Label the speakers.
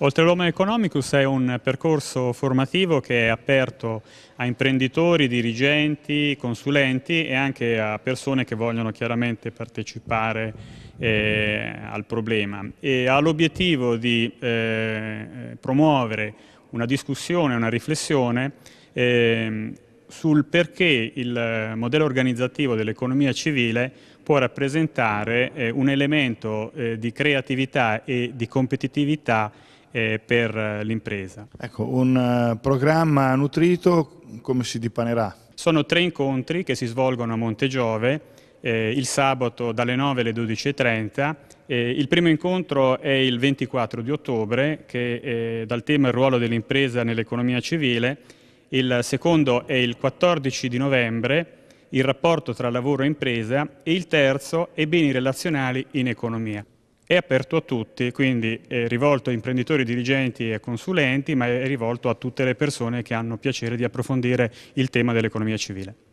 Speaker 1: Oltre Roma Economicus è un percorso formativo che è aperto a imprenditori, dirigenti, consulenti e anche a persone che vogliono chiaramente partecipare eh, al problema e ha l'obiettivo di eh, promuovere una discussione, una riflessione eh, sul perché il modello organizzativo dell'economia civile può rappresentare eh, un elemento eh, di creatività e di competitività eh, per eh, l'impresa.
Speaker 2: Ecco, un eh, programma nutrito come si dipanerà?
Speaker 1: Sono tre incontri che si svolgono a Montegiove, eh, il sabato dalle 9 alle 12.30. Eh, il primo incontro è il 24 di ottobre, che eh, dal tema il ruolo dell'impresa nell'economia civile. Il secondo è il 14 di novembre, il rapporto tra lavoro e impresa e il terzo è beni relazionali in economia è aperto a tutti, quindi è rivolto a imprenditori, dirigenti e consulenti, ma è rivolto a tutte le persone che hanno piacere di approfondire il tema dell'economia civile.